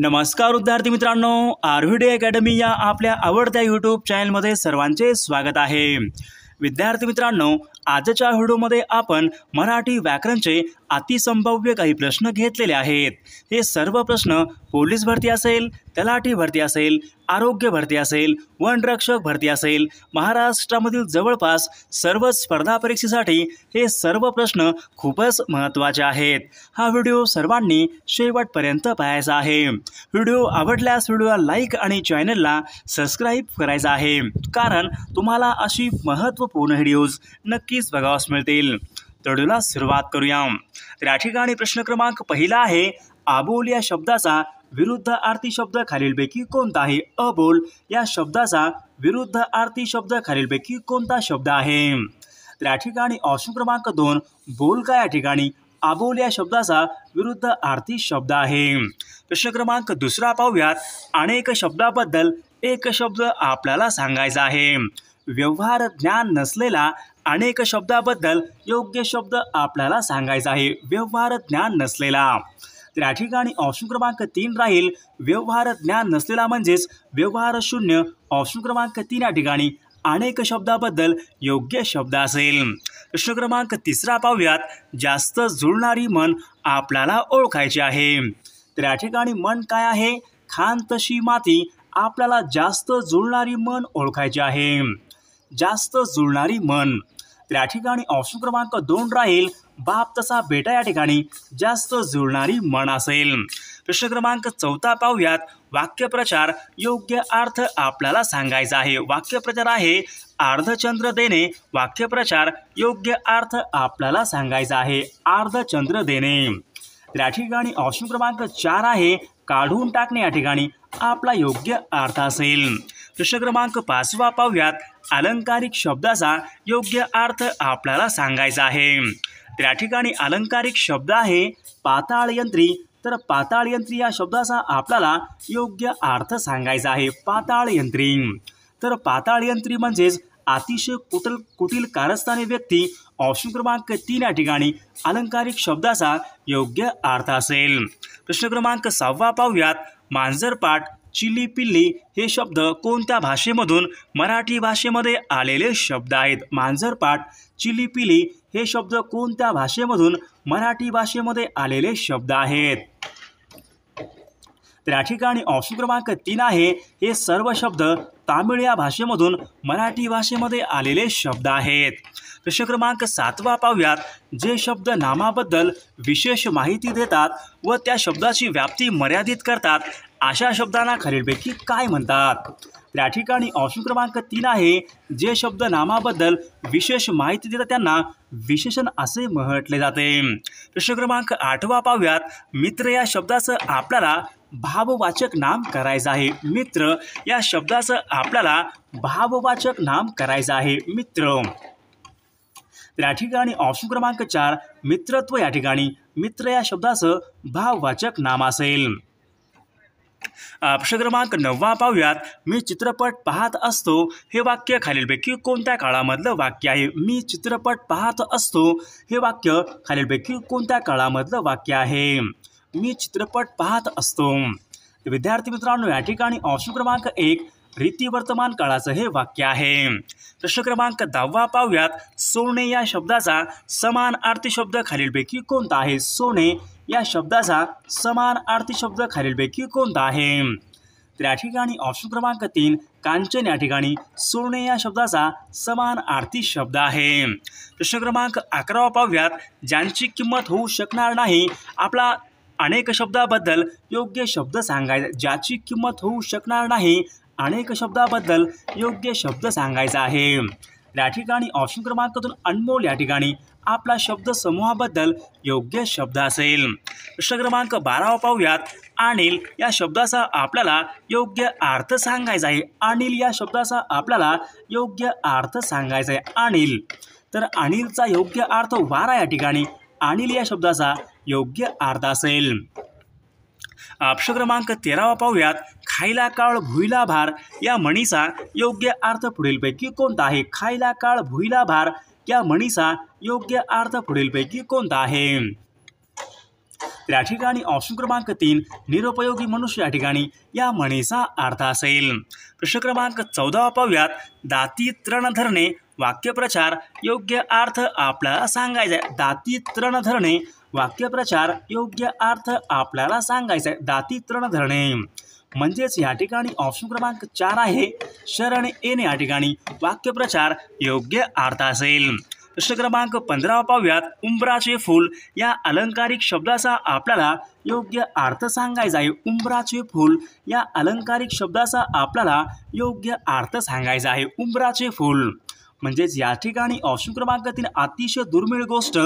नमस्कार विद्यार्थी मित्रांनो आरव्हीडी अकॅडमी या आपल्या आवडत्या यूट्यूब चॅनलमध्ये सर्वांचे स्वागत आहे विद्यार्थी मित्रांनो आजच्या व्हिडिओमध्ये आपण मराठी व्याकरणचे अतिसंभाव्य काही प्रश्न घेतलेले आहेत हे सर्व प्रश्न पोलीस भरती असेल तलाठी भरती असेल आरोग्य भरती असेल वनरक्षक भरती असेल महाराष्ट्रामधील जवळपास सर्व स्पर्धा परीक्षेसाठी हे सर्व प्रश्न खूपच महत्त्वाचे आहेत हा व्हिडिओ सर्वांनी शेवटपर्यंत पाहायचा आहे व्हिडिओ आवडल्यास व्हिडिओला लाईक आणि चॅनलला सबस्क्राईब करायचा आहे कारण तुम्हाला अशी महत्त्वपूर्ण व्हिडिओज नक्की नक्कीच बघावास मिळतील तडूला सुरुवात करूया तर या ठिकाणी प्रश्न क्रमांक पहिला आहे आबोल या शब्दाचा विरुद्ध आरती शब्द खालीलपैकी कोणता आहे अबोल या शब्दाचा विरुद्ध आरती शब्द खालीलपैकी कोणता शब्द आहे तर या ठिकाणी ऑप्शन क्रमांक दोन बोल का या ठिकाणी आबोल या शब्दाचा विरुद्ध आरती शब्द आहे प्रश्न क्रमांक दुसरा पाहूयात अनेक शब्दाबद्दल एक शब्द आपल्याला सांगायचा आहे व्यवहार ज्ञान नसलेला अनेक शब्दाबद्दल योग्य शब्द आपल्याला सांगायचा आहे व्यवहार ज्ञान नसलेला तर या ठिकाणी ऑप्शन क्रमांक तीन राहील व्यवहार ज्ञान नसलेला म्हणजेच व्यवहार शून्य ऑप्शन क्रमांक तीन या ठिकाणी अनेक शब्दाबद्दल योग्य शब्द असेल प्रश्न क्रमांक तिसरा पाहूयात जास्त जुळणारी मन आपल्याला ओळखायचे आहे तर या ठिकाणी मन काय आहे खान तशी माती आपल्याला जास्त जुळणारी मन ओळखायची आहे जास्त जुळणारी मन त्या ठिकाणी ऑप्शन क्रमांक दोन राहील बाप तसा बेटा या ठिकाणी जास्त जुळणारी मन असेल प्रश्न क्रमांक चौथा पाहूयात वाक्यप्रचार योग्य अर्थ आपल्याला सांगायचा आहे वाक्यप्रचार आहे अर्धचंद्र देणे वाक्यप्रचार योग्य अर्थ आपल्याला सांगायचा आहे अर्धचंद्र देणे या ठिकाणी ऑप्शन क्रमांक चार आहे काढून टाकणे या ठिकाणी आपला योग्य अर्थ असेल प्रश्न क्रमांक पाचवा पाहूयात अलंकारिक शब्दाचा योग्य अर्थ आपल्याला सांगायचा आहे त्या ठिकाणी अलंकारिक शब्द आहे पाताळयंत्री तर पाताळयंत्री या शब्दाचा आपल्याला योग्य अर्थ सांगायचा आहे पाताळयंत्री तर पाताळयंत्री म्हणजेच अतिशय कुटल कुटील कारस्थानी व्यक्ती ऑप्शन क्रमांक तीन या ठिकाणी अलंकारिक शब्दाचा योग्य अर्थ असेल प्रश्न क्रमांक सहावा पाहूयात मांजरपाट चिली पिल्ली हे शब्द कोणत्या भाषेमधून मराठी भाषेमध्ये आलेले शब्द आहेत मांजरपाट चिली पिली हे शब्द कोणत्या भाषेमधून मराठी भाषेमध्ये आलेले शब्द आहेत त्या ठिकाणी ऑप्शन क्रमांक तीन आहे हे सर्व शब्द तामिळ या भाषेमधून मराठी भाषेमध्ये आलेले शब्द आहेत प्रश्न क्रमांक सातवा पाहूयात जे शब्द नामाबद्दल विशेष माहिती देतात व त्या शब्दाची व्याप्ती मर्यादित करतात अशा शब्दांना खालीलपैकी काय म्हणतात त्या ठिकाणी ऑप्शन क्रमांक तीन आहे जे शब्द नामाबद्दल विशेष माहिती देतात त्यांना विशेषण असे म्हटले जाते प्रश्न क्रमांक आठवा पाहूयात मित्र या शब्दाचं आपल्याला भाववाचक नाम करायचं आहे मित्र या शब्दाचं आपल्याला भाववाचक नाम करायचं आहे मित्र या ठिकाणी ऑप्शन क्रमांक चार मित्रत्व या ठिकाणी मित्र या शब्दाचं भाववाचक नाम असेल ऑप्शन क्रमांक नववा पाहूयात मी चित्रपट पाहत असतो हे वाक्य खालीलपैकी कोणत्या काळामधलं वाक्य आहे मी चित्रपट पाहत असतो हे वाक्य खालीलपैकी कोणत्या काळामधलं वाक्य आहे मी चित्रपट पाहत असतो विद्यार्थी मित्रांनो या ठिकाणी ऑप्शन क्रमांक एक रीती वर्तमान काळाचं हे वाक्य आहे प्रश्न क्रमांक दहावा पाहूयात सोने या शब्दाचा समान आरती शब्द खालीलपैकी कोणता आहे सोने या शब्दाचा समान आरती शब्द खालीलपैकी कोणता आहे तर या ठिकाणी ऑप्शन क्रमांक तीन कांचन या ठिकाणी सोने या शब्दाचा समान आरती शब्द आहे प्रश्न क्रमांक अकरावा पाहूयात ज्यांची किंमत होऊ शकणार नाही आपला अनेक शब्दाबद्दल योग्य शब्द सांगायचा ज्याची किंमत होऊ शकणार नाही अनेक शब्दाबद्दल योग्य शब्द सांगायचा आहे या ठिकाणी ऑप्शन क्रमांक दोन अनमोल या ठिकाणी आपला शब्द समूहाबद्दल योग्य शब्द असेल प्रश्न क्रमांक बारावा पाहूयात अनिल या शब्दाचा आपल्याला योग्य अर्थ सांगायचा आहे अनिल या शब्दाचा आपल्याला योग्य अर्थ सांगायचा आहे अनिल तर अनिलचा योग्य अर्थ वारा या ठिकाणी अनिल या शब्दाचा योग्य अर्थ असेल अपक्ष क्रमांक तेरावा पाहूयात खायला काळ भुईला भार या म्हणीचा योग्य अर्थ पुढीलपैकी कोणता आहे खायला काळ भुईला भार या म्हणीचा योग्य अर्थ पुढीलपैकी कोणता आहे त्या ठिकाणी ऑप्शन क्रमांक तीन निरुपयोगी मनुष्य या ठिकाणी या म्हणीचा अर्थ असेल प्रश्न क्रमांक चौदावा पाहूयात दाती तृण धरणे वाक्यप्रचार योग्य अर्थ आपल्याला सांगायचा दाती तृण धरणे वाक्यप्रचार योग्य अर्थ आपल्याला सांगायचा आहे दाती तृण धरणे म्हणजेच या ठिकाणी ऑप्शन क्रमांक चार आहे शरण एन या ठिकाणी वाक्यप्रचार योग्य अर्थ असेल प्रश्न क्रमांक पंधरा पाहूयात उंबराचे फूल या अलंकारिक शब्दाचा आपल्याला योग्य अर्थ सांगायचा आहे उंबराचे फूल या अलंकारिक शब्दाचा आपल्याला योग्य अर्थ सांगायचा आहे उंबराचे फूल म्हणजेच या ठिकाणी ऑप्शन क्रमांकातील अतिशय दुर्मिळ गोष्ट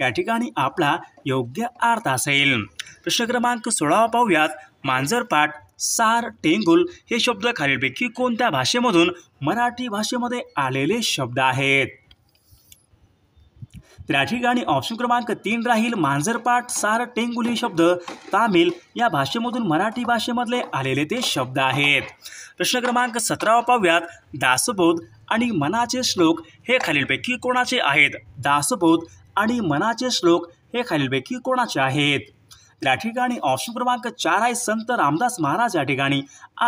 या ठिकाणी आपला योग्य अर्थ असेल प्रश्न क्रमांक सोळावा पाहूयात मांजरपाट सार टेंगुल हे शब्द खालीलपैकी कोणत्या भाषेमधून मराठी भाषेमध्ये आलेले शब्द आहेत त्या ठिकाणी ऑप्शन क्रमांक तीन राहील मांजरपाट सार टेंगुली शब्द तामिल या भाषेमधून मराठी भाषेमधले आलेले ते शब्द आहेत प्रश्न क्रमांक सतरावा पाहूयात दासबोध आणि मनाचे श्लोक हे खालीलपैकी कोणाचे आहेत दासबोध आणि मनाचे श्लोक हे खालीलपैकी कोणाचे आहेत त्या ठिकाणी ऑप्शन क्रमांक चार आहे संत रामदास महाराज या ठिकाणी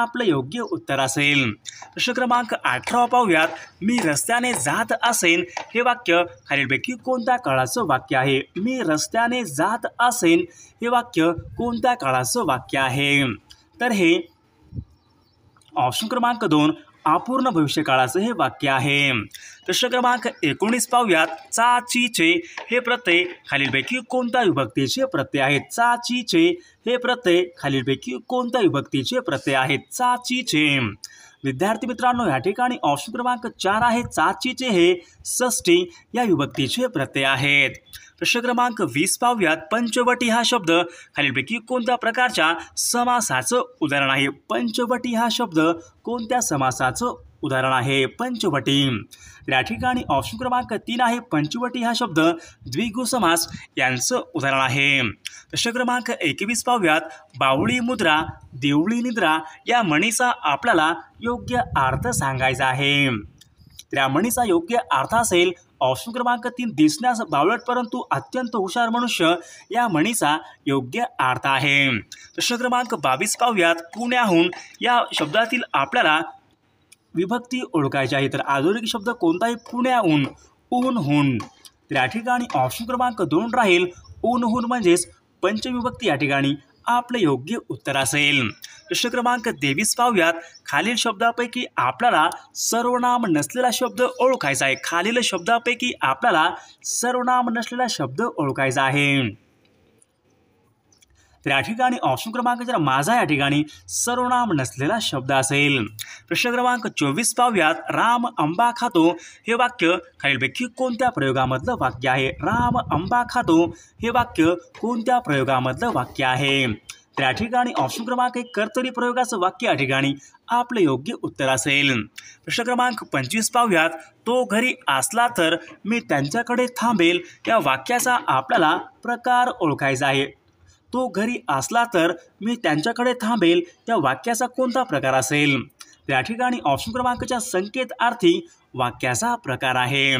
आपलं योग्य उत्तर असेल प्रश्न क्रमांक अठरा पाहूयात मी रस्त्याने जात असेन हे वाक्य खालीलपैकी कोणत्या काळाचं वाक्य आहे मी रस्त्याने जात असेन हे वाक्य कोणत्या काळाचं वाक्य आहे तर हे ऑप्शन क्रमांक दोन अपूर्ण भविष्यकाळाचं हे वाक्य आहे प्रश्न क्रमांक एकोणीस पाहूयात चा ची चे हे प्रत्यय खालीलपैकी कोणत्या विभक्तीचे प्रत्यय आहेत चा ची चे हे प्रत्यय खालीलपैकी कोणत्या विभक्तीचे प्रत्यय आहेत चा ची चे विद्यार्थी मित्रांनो या ठिकाणी ऑप्शन क्रमांक चार आहे चाचीचे हे षष्टी या विभक्तीचे प्रत्यय आहेत प्रश्न क्रमांक वीस पाहूयात पंचवटी हा शब्द खालीलपैकी कोणत्या प्रकारच्या समासाचं उदाहरण आहे पंचवटी हा शब्द कोणत्या समासाचं उदाहरण आहे पंचवटी या ठिकाणी ऑप्शन क्रमांक तीन आहे पंचवटी हा शब्द द्विगु समास यांचं उदाहरण आहे प्रश्न क्रमांक एकवीस पाहूयात बावळी मुद्रा देवळी निद्रा या म्हणीचा आपल्याला योग्य अर्थ सांगायचा आहे त्या म्हणीचा योग्य अर्थ असेल ऑप्शन क्रमांक तीन दिसण्यास बावळट परंतु अत्यंत हुशार मनुष्य या म्हणीचा योग्य अर्थ आहे प्रश्न क्रमांक बावीस पाहूयात पुण्याहून या शब्दातील आपल्याला विभक्ती ओळखायची आहे तर आधुनिक शब्द कोणताही पुण्याहून हून तर या ठिकाणी ऑप्शन क्रमांक दोन राहील हून म्हणजेच पंचविभक्ती या ठिकाणी आपलं योग्य उत्तर असेल प्रश्न क्रमांक तेवीस पाहूयात खालील शब्दापैकी आपल्याला सर्वनाम नसलेला शब्द ओळखायचा आहे खालील शब्दापैकी आपल्याला सर्वनाम नसलेला शब्द ओळखायचा आहे तर या ठिकाणी ऑप्शन क्रमांक जर माझा या ठिकाणी सर्वनाम नसलेला शब्द असेल प्रश्न क्रमांक चोवीस पाहूयात राम अंबा खातो हे वाक्य खालीलपैकी कोणत्या प्रयोगामधलं वाक्य आहे राम अंबा खातो हे वाक्य कोणत्या प्रयोगामधलं वाक्य आहे त्या ठिकाणी ऑप्शन क्रमांक एक कर्तरी प्रयोगाचं वाक्य या ठिकाणी आपलं योग्य उत्तर असेल प्रश्न क्रमांक पंचवीस पाहूयात तो घरी असला तर मी त्यांच्याकडे थांबेल या वाक्याचा आपल्याला प्रकार ओळखायचा आहे तो घरी असला तर मी त्यांच्याकडे थांबेल या वाक्याचा कोणता प्रकार असेल त्या ठिकाणी ऑप्शन क्रमांकच्या संकेतार्थी वाक्याचा प्रकार आहे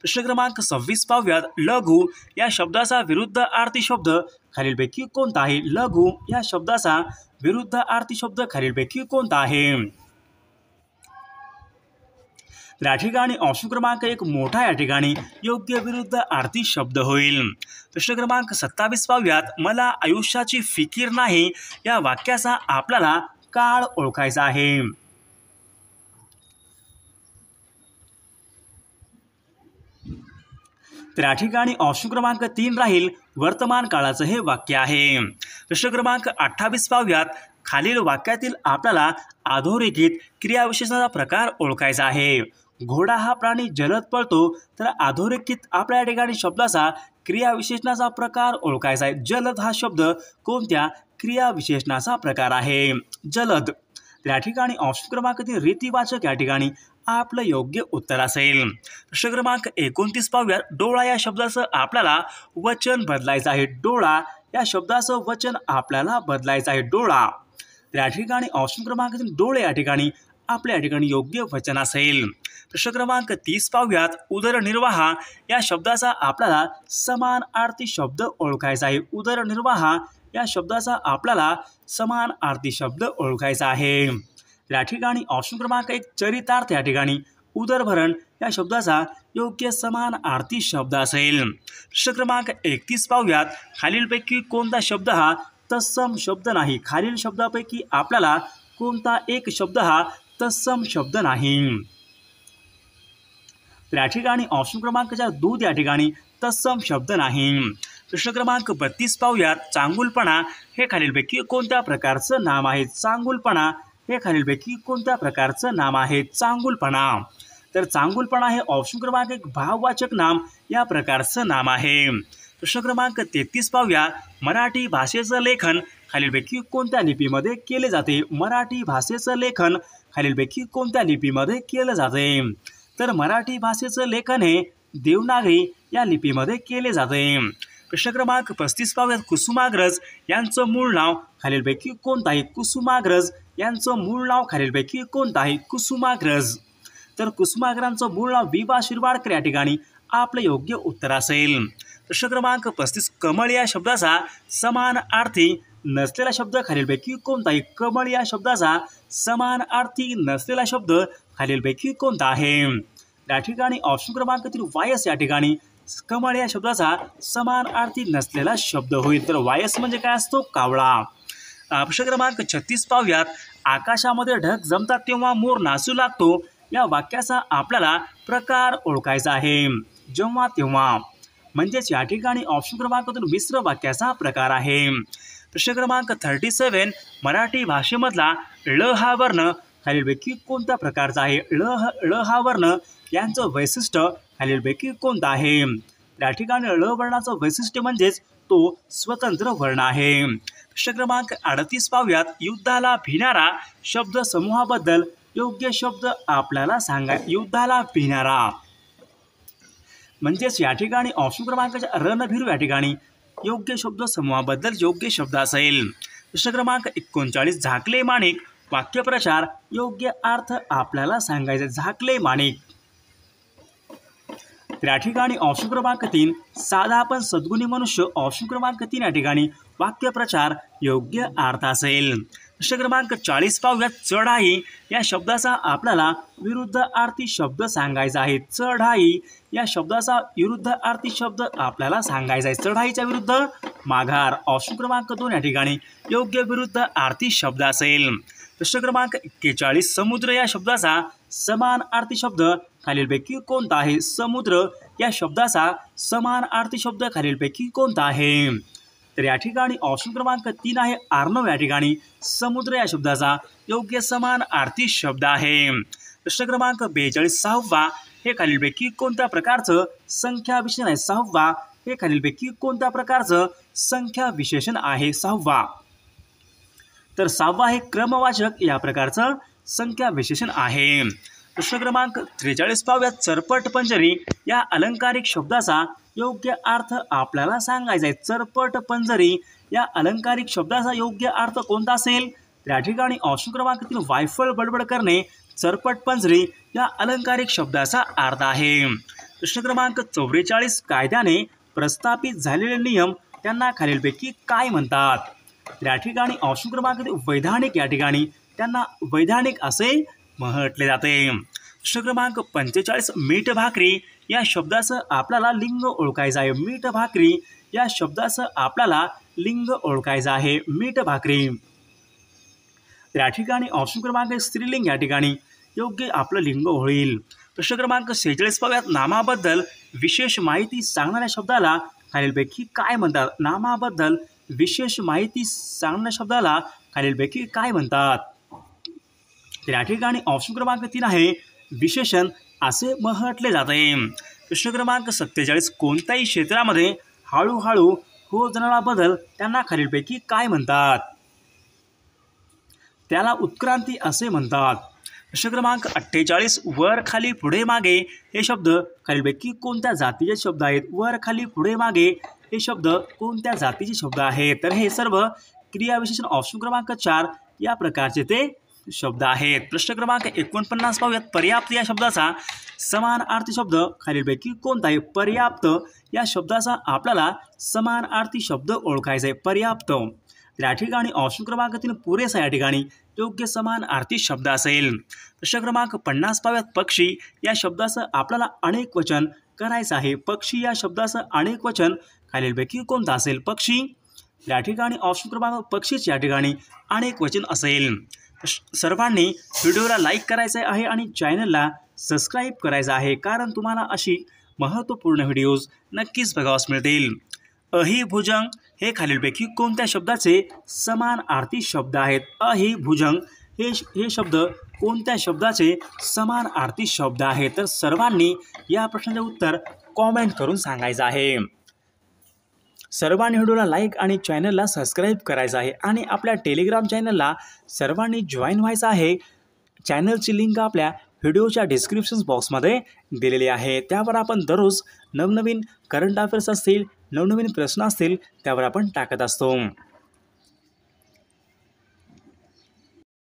प्रश्न क्रमांक सव्वीस पाव्यात लघु या शब्दाचा विरुद्ध आरती शब्द खालीलपैकी कोणता आहे लघु या शब्दाचा विरुद्ध आरती शब्द खालीलपैकी कोणता आहे या ठिकाणी ऑप्शन क्रमांक एक मोठा या ठिकाणी योग्य विरुद्ध आरती शब्द होईल प्रश्न क्रमांक सत्तावीस पाहूयात मला आयुष्याची फिकीर नाही या वाक्याचा आपल्याला काळ ओळखायचा आहे तर या ठिकाणी ऑप्शन क्रमांक तीन राहील वर्तमान काळाचं हे वाक्य आहे प्रश्न क्रमांक अठ्ठावीस पाहूयात खालील वाक्यातील आपल्याला आधोरेखित क्रियाविशेषाचा प्रकार ओळखायचा आहे घोडा हा प्राणी जलद पळतो तर अधोरेखित आपल्या या ठिकाणी शब्दाचा क्रियाविशेषणाचा प्रकार ओळखायचा आहे जलद हा शब्द कोणत्या क्रियाविशेषणाचा प्रकार आहे जलद त्या ठिकाणी ऑप्शन क्रमांक तीन रीतिवाचक या ठिकाणी आपलं योग्य उत्तर असेल प्रश्न क्रमांक एकोणतीस पाहूया डोळा या शब्दाचं आपल्याला वचन बदलायचं आहे डोळा या शब्दाचं वचन आपल्याला बदलायचं आहे डोळा त्या ठिकाणी ऑप्शन क्रमांक डोळे या ठिकाणी आपल्या ठिकाणी योग्य वचन असेल प्रश्न क्रमांक तीस पाहूयात उदरनिर्वाह या शब्दाचा आपल्याला समान आरती शब्द ओळखायचा आहे उदरनिर्वाह या शब्दाचा आपल्याला समानार्थी शब्द ओळखायचा आहे या ठिकाणी ऑप्शन क्रमांक एक चरितार्थ या ठिकाणी उदरभरण या शब्दाचा योग्य समान आरती शब्द असेल प्रश्न क्रमांक एकतीस पाहूयात खालीलपैकी कोणता शब्द हा तत्सम शब्द नाही खालील शब्दापैकी आपल्याला कोणता एक शब्द हा तत्सम शब्द नाही तर ठिकाणी ऑप्शन क्रमांक चार दूध या ठिकाणी तत्सम शब्द नाही प्रश्न क्रमांक बत्तीस पाहूयात चांगुलपणा हे खालीलपैकी कोणत्या प्रकारचं नाम आहे चांगुलपणा हे खालीलपैकी कोणत्या प्रकारचं नाम आहे चांगुलपणा तर चांगुलपणा हे ऑप्शन क्रमांक एक भाववाचक नाम या प्रकारचं नाम आहे प्रश्न क्रमांक तेहतीस पाहूया मराठी भाषेचं लेखन खालीलपैकी कोणत्या लिपीमध्ये केले जाते मराठी भाषेचं लेखन खालीलपैकी कोणत्या लिपीमध्ये केलं जाते तर मराठी भाषेचं लेखन हे देवनागरी या लिपीमध्ये केले जाते प्रश्न क्रमांक पस्तीस पाहूयात कुसुमाग्रज यांचं मूळ नाव खालीलपैकी कोणतं आहे कुसुमाग्रज यांचं मूळ नाव खालीलपैकी कोणतं आहे कुसुमाग्रज तर कुसुमाग्रांचं मूळ नाव विवा शिरवाडकर या ठिकाणी आपलं योग्य उत्तर असेल प्रश्न क्रमांक पस्तीस कमळ या शब्दाचा समान आर्थिक नसलेला शब्द खालीलपैकी कोणता आहे कमळ या शब्दाचा समान अर्थी नसलेला शब्द खालीलपैकी कोणता आहे या ठिकाणी ऑप्शन क्रमांक तीन वायस या ठिकाणी कमळ या शब्दाचा समान अर्थी नसलेला शब्द होईल तर वायस म्हणजे काय असतो कावळा ऑप्शन क्रमांक छत्तीस पाहूयात आकाशामध्ये ढग जमतात तेव्हा मोर नाचू लागतो या वाक्याचा आपल्याला प्रकार ओळखायचा आहे जेव्हा तेव्हा म्हणजेच या ठिकाणी ऑप्शन क्रमांकातून मिश्र वाक्याचा प्रकार आहे प्रश्न क्रमांक थर्टी सेवन मराठी भाषेमधला ळ हा वर्ण खालीलपैकी कोणत्या प्रकारचा आहे ळ ळ हा वर्ण यांचं वैशिष्ट्य खालीलपैकी कोणतं आहे या ठिकाणी ळ वर्णाचं वैशिष्ट्य म्हणजेच तो स्वतंत्र वर्ण आहे प्रश्न क्रमांक अडतीस पाहूयात युद्धाला भिणारा शब्द समूहाबद्दल योग्य शब्द आपल्याला सांगा युद्धाला भिणारा म्हणजेच या ठिकाणी ऑप्शन क्रमांकाच्या रणभिरू या ठिकाणी योग्य शब्द समूहाबद्दल योग्य शब्द असेल प्रश्न क्रमांक एकोणचाळीस झाकले माणिक वाक्यप्रचार योग्य अर्थ आपल्याला सांगायचे झाकले माणिक त्या ठिकाणी ऑप्शन क्रमांक तीन साधा पण सद्गुणी मनुष्य ऑप्शन क्रमांक तीन या ठिकाणी वाक्यप्रचार योग्य अर्थ असेल क्रमांक चाळीस पाहूया चढाई या शब्दाचा आपल्याला विरुद्ध आरती शब्द सांगायचा आहे चढाई या शब्दाचा विरुद्ध आरती शब्द आपल्याला सांगायचा आहे चढाईच्या विरुद्ध माघार ऑप्शन क्रमांक दोन या ठिकाणी योग्य विरुद्ध आर्थिक शब्द असेल प्रश्न क्रमांक एक्केचाळीस समुद्र या शब्दाचा समान आरती शब्द खालीलपैकी कोणता आहे समुद्र या शब्दाचा समान आरती शब्द खालीलपैकी कोणता आहे तर या ठिकाणी ऑप्शन क्रमांक तीन आहे आर्नव या ठिकाणी समुद्र या शब्दाचा योग्य समान आर्थिक शब्द आहे प्रश्न क्रमांक बेचाळीस सहावा हे खालीलपैकी कोणत्या प्रकारचं संख्या विशेषण आहे सहावा हे खालीलपैकी कोणत्या प्रकारचं संख्या विशेषण आहे सहावा तर सहावा हे क्रमवाचक या प्रकारचं संख्या विशेषण आहे प्रश्न क्रमांक त्रेचाळीस पाव्यात चरपट पंजरी या अलंकारिक शब्दाचा योग्य अर्थ आपल्याला सांगायचा आहे चरपट पंजरी या अलंकारिक शब्दाचा योग्य अर्थ कोणता असेल त्या ठिकाणी ऑप्शन क्रमांक वायफळ बडबड करणे चरपट पंजरी या अलंकारिक शब्दाचा अर्थ आहे प्रश्न क्रमांक चौवेचाळीस कायद्याने प्रस्थापित झालेले नियम त्यांना खालीलपैकी काय म्हणतात त्या ठिकाणी ऑप्शन क्रमांक वैधानिक या ठिकाणी त्यांना वैधानिक असे म्हटले जाते प्रश्न क्रमांक पंचेचाळीस मीठ भाकरी या शब्दाचं आपल्याला लिंग ओळखायचं आहे मीठ भाकरी या शब्दाचं आपल्याला लिंग ओळखायचं आहे मीठ भाकरी या ठिकाणी ऑप्शन क्रमांक स्त्रीलिंग या ठिकाणी योग्य आपलं लिंग होईल प्रश्न क्रमांक सेहेचाळीस पाव्यात नामाबद्दल विशेष माहिती सांगणाऱ्या शब्दाला खालीलपैकी काय म्हणतात नामाबद्दल विशेष माहिती सांगणाऱ्या शब्दाला खालीलपैकी काय म्हणतात त्या ठिकाणी ऑप्शन क्रमांक तीन आहे विशेषण असे म्हटले जाते प्रश्न क्रमांक सत्तेचाळीस कोणत्याही क्षेत्रामध्ये हळूहळू हो जाणारा बदल त्यांना खालीलपैकी काय म्हणतात त्याला उत्क्रांती असे म्हणतात प्रश्न क्रमांक अठ्ठेचाळीस वर खाली पुढे मागे हे शब्द खालीलपैकी कोणत्या जातीचे शब्द आहेत वर खाली पुढे मागे हे शब्द कोणत्या जातीचे शब्द आहेत तर हे सर्व क्रियाविशेषण ऑप्शन क्रमांक चार या प्रकारचे ते शब्द आहेत प्रश्न क्रमांक एकोणपन्नास पाहूयात पर्याप्त या शब्दाचा समान आर्थिक शब्द खालीलपैकी कोणता आहे पर्याप्त या शब्दाचा आपल्याला समान अर्थी शब्द ओळखायचा आहे पर्याप्त या ठिकाणी ऑप्शन क्रमांक तीन पुरेसा या ठिकाणी योग्य समान अर्थी शब्द असेल प्रश्न क्रमांक पन्नास पाव्यात पक्षी या शब्दाचं आपल्याला अनेक वचन करायचं आहे पक्षी या शब्दाचं अनेक वचन खालीलपैकी कोणता असेल पक्षी या ठिकाणी ऑप्शन क्रमांक पक्षीच या ठिकाणी अनेक वचन असेल सर्वांनी व्हिडिओला लाईक करायचं आहे आणि चॅनलला सबस्क्राईब करायचं आहे कारण तुम्हाला अशी महत्त्वपूर्ण व्हिडिओज नक्कीच बघावास मिळतील अहि भुजंग हे खालीलपैकी कोणत्या शब्दाचे समान आर्थिक शब्द आहेत अहि भुजंग हे हे शब्द कोणत्या शब्दाचे समान आर्थिक शब्द आहेत तर सर्वांनी या प्रश्नाचे उत्तर कॉमेंट करून सांगायचं आहे सर्वांनी व्हिडिओला लाईक आणि चॅनलला सबस्क्राईब करायचं आहे आणि आपल्या टेलिग्राम चॅनलला सर्वांनी जॉईन व्हायचं आहे चॅनलची लिंक आपल्या व्हिडिओच्या डिस्क्रिप्शन बॉक्समध्ये दिलेली आहे त्यावर आपण दररोज नवनवीन करंट अफेअर्स असतील नवनवीन प्रश्न असतील त्यावर आपण टाकत असतो